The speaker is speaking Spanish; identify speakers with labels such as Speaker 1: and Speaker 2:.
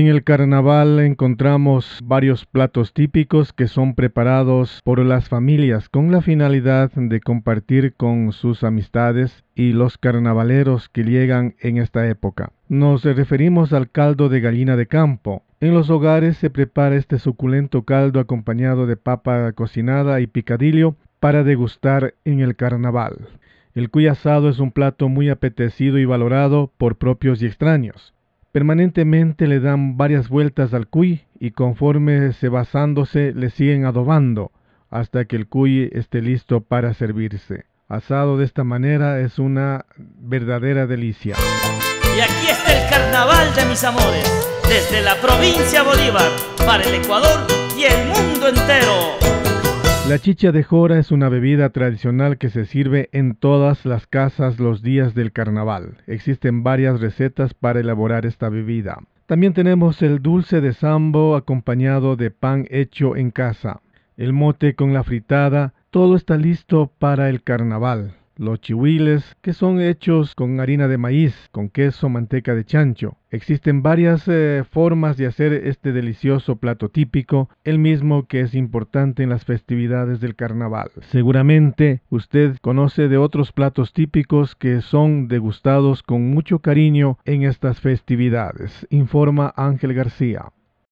Speaker 1: en el carnaval encontramos varios platos típicos que son preparados por las familias con la finalidad de compartir con sus amistades y los carnavaleros que llegan en esta época. Nos referimos al caldo de gallina de campo. En los hogares se prepara este suculento caldo acompañado de papa cocinada y picadillo para degustar en el carnaval. El cuy asado es un plato muy apetecido y valorado por propios y extraños. Permanentemente le dan varias vueltas al cuy y conforme se basándose le siguen adobando hasta que el cuy esté listo para servirse. Asado de esta manera es una verdadera delicia. Y aquí está el carnaval de mis amores, desde la provincia Bolívar, para el Ecuador y el mundo entero. La chicha de jora es una bebida tradicional que se sirve en todas las casas los días del carnaval. Existen varias recetas para elaborar esta bebida. También tenemos el dulce de sambo acompañado de pan hecho en casa, el mote con la fritada, todo está listo para el carnaval. Los chihuiles, que son hechos con harina de maíz, con queso, manteca de chancho. Existen varias eh, formas de hacer este delicioso plato típico, el mismo que es importante en las festividades del carnaval. Seguramente usted conoce de otros platos típicos que son degustados con mucho cariño en estas festividades, informa Ángel García.